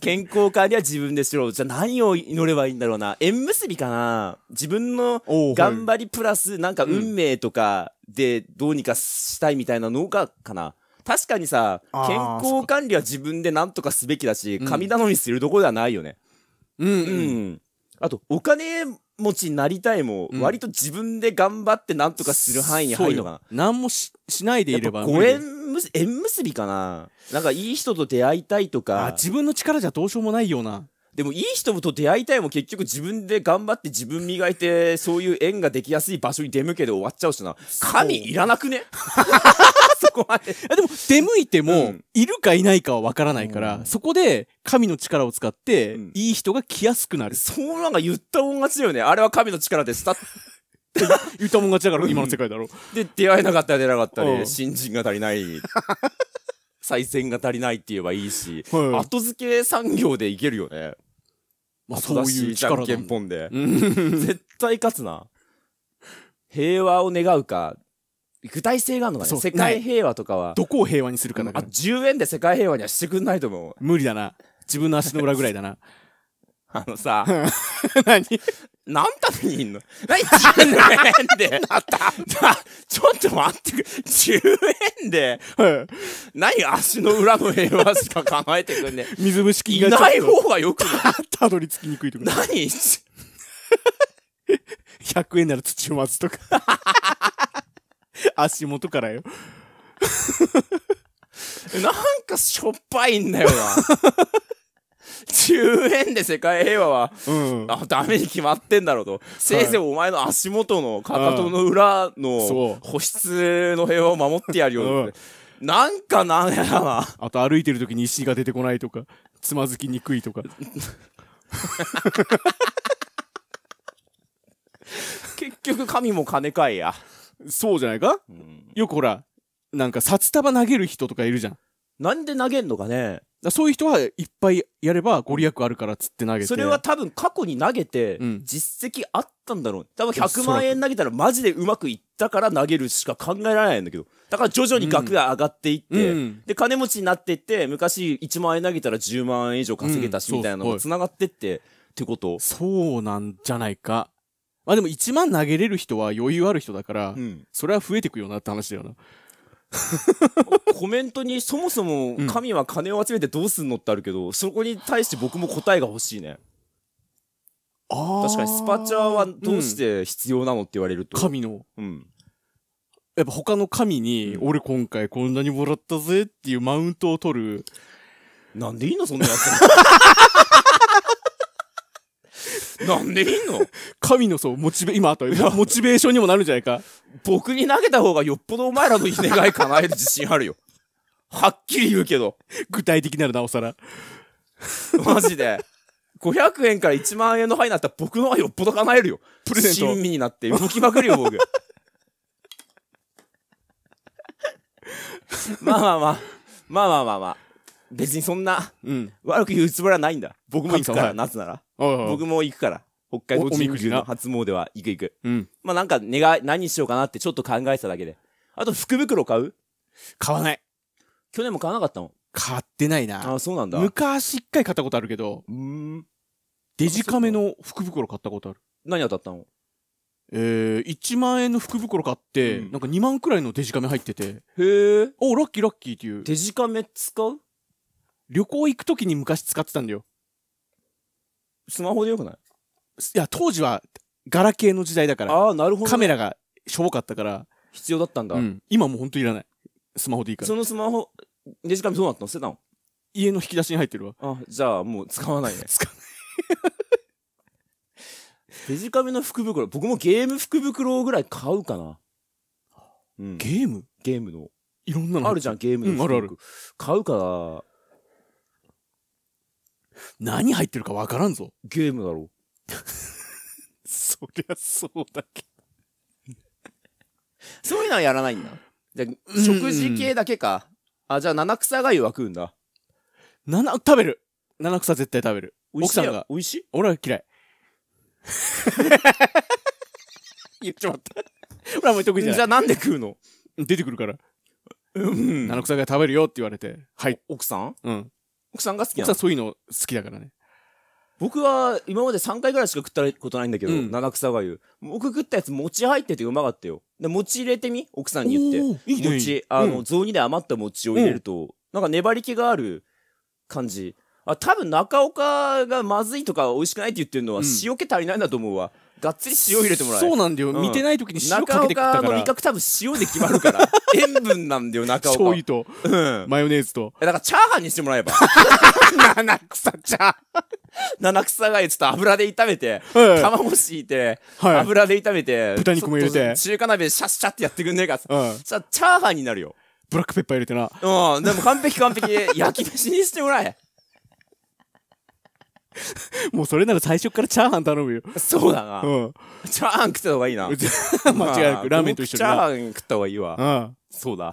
健康管理は自分でしろ。じゃあ何を祈ればいいんだろうな。縁結びかな。自分の頑張りプラス、なんか運命とかでどうにかしたいみたいなのが、かな。確かにさ、健康管理は自分で何とかすべきだし、神頼みするとこではないよね。うん、うん、あと、お金持ちになりたいも、う割と自分で頑張って何とかする範囲に入るのかな。何もしないでいれば。ご縁む縁結びかななんかいい人と出会いたいとか自分の力じゃどうしようもないようなでもいい人と出会いたいも結局自分で頑張って自分磨いてそういう縁ができやすい場所に出向けで終わっちゃうしな神いらなくね そこまであでも出向いてもいるかいないかはわからないから、うんそこで神の力を使っていい人が来やすくなる、そうなんか言った音が勝ちだよねあれは神の力ですた言ったもん勝ちだから 今の世界だろで出会えなかったら出なかったで、新人が足りない 再選が足りないって言えばいいし、はい後付け産業でいけるよねまあそういう力だんぽんで絶対勝つな平和を願うか具体性があるのかね世界平和とかはどこを平和にするかだあから10円で世界平和にはしてくんないと思う無理だな自分の足の裏ぐらいだな あのさ何何ためにいんの何10円でちょっと待ってくれ10円で、何足の裏の平和しか構えてくんね水虫菌がいない方がよくないたどり着きにくいとか何100円なら土をまずとか足元からよなんかしょっぱいんだよな10円で世界平和は、うん、あダメに決まってんだろうと、はい、せいぜいお前の足元のかかとの裏の保湿の平和を守ってやるよって、うん、なんかなんやなあと歩いてる時に石が出てこないとかつまずきにくいとか 結局神も金かいやそうじゃないか、うん、よくほらなんか札束投げる人とかいるじゃんなんで投げんのかねそういう人はいっぱいやればご利益あるからっつって投げて。それは多分過去に投げて、実績あったんだろう、うん。多分100万円投げたらマジでうまくいったから投げるしか考えられないんだけど。だから徐々に額が上がっていって、うん、で、金持ちになっていって、昔1万円投げたら10万円以上稼げたし、みたいなのが繋がってって、うん、ってことそうなんじゃないか。まあでも1万投げれる人は余裕ある人だから、それは増えていくよなって話だよな。コメントにそもそも神は金を集めてどうすんのってあるけど、うん、そこに対して僕も答えが欲しいね。確かにスパチャはどうして必要なのって言われると。神の。うん。やっぱ他の神に、俺今回こんなにもらったぜっていうマウントを取る。なんでいいのそんなやつ。なんでいんの神のそうモチベ今あったモチベーションにもなるんじゃないか僕に投げた方がよっぽどお前らの願い叶える自信あるよ はっきり言うけど具体的ならなおさらマジで500円から1万円の範囲になったら僕のはよっぽど叶えるよプレゼント親身になって動きまくるよ僕 まあまあまあまあまあまあまあ別にそんな、うん、悪く言うつもりはないんだ。僕も行くから、夏なら。僕も行くから。北海道神宮の初詣は行く行く。うん、まあなんか願い、何しようかなってちょっと考えてただけで。あと福袋買う買わない。去年も買わなかったの買ってないな。ああ、そうなんだ。昔一回買ったことあるけど、うん。デジカメの福袋買ったことある。何当たったのえー、1万円の福袋買って、うん、なんか2万くらいのデジカメ入ってて。へえ。お、ラッキーラッキーっていう。デジカメ使う旅行行くときに昔使ってたんだよ。スマホでよくないいや、当時は、ガラケーの時代だから。ああ、なるほど、カメラがしょぼかったから。必要だったんだ。うん、今もうほんといらない。スマホでいいから。そのスマホ、デジカメどうなったの捨てたの家の引き出しに入ってるわ。あ、じゃあもう使わないね。使わない。デジカメの福袋、僕もゲーム福袋ぐらい買うかな。うん、ゲームゲームの。いろんなの。あるじゃん、ゲームの、うん、あるある。買うから、何入ってるかわからんぞ。ゲームだろ。そりゃそうだけど。そういうのはやらないんだ。じゃ、食事系だけか。あ、じゃあ七草がゆは食うんだ。七、食べる。七草絶対食べる。奥さんが。美味しい俺は嫌い。言っちまった。俺はもう得意じゃない。じゃあなんで食うの出てくるから。うん。七草が食べるよって言われて。はい。奥さんうん。奥さんが好きな奥さんそういうの好きだからね。僕は今まで3回ぐらいしか食ったことないんだけど、うん、七草がゆ。僕食ったやつ餅入っててうまかったよ。で、餅入れてみ奥さんに言って。いいね、餅、あの、雑煮で余った餅を入れると、なんか粘り気がある感じ。あ、多分中岡がまずいとか美味しくないって言ってるのは塩気足りないんだと思うわ。がっつり塩入れてもらえそうなんだよ、うん、見てない時に塩かけてくから中岡の味覚多分塩で決まるから 塩分なんだよ中岡醤油と、うん、マヨネーズとだからチャーハンにしてもらえば七草チャーハン七草がえちょっと油で炒めて、はい、卵敷いて、はい、油で炒めて豚肉も入れて中華鍋シャッシャッってやってくんねえかさ、うん、チャーハンになるよブラックペッパー入れてなうんでも完璧完璧焼き飯にしてもらえ もうそれなら最初からチャーハン頼むよ。そうだな。うん。チャーハン食った方がいいな。間違いなく、ラーメンと一緒に。チャーハン食った方がいいわ。うん。そうだ。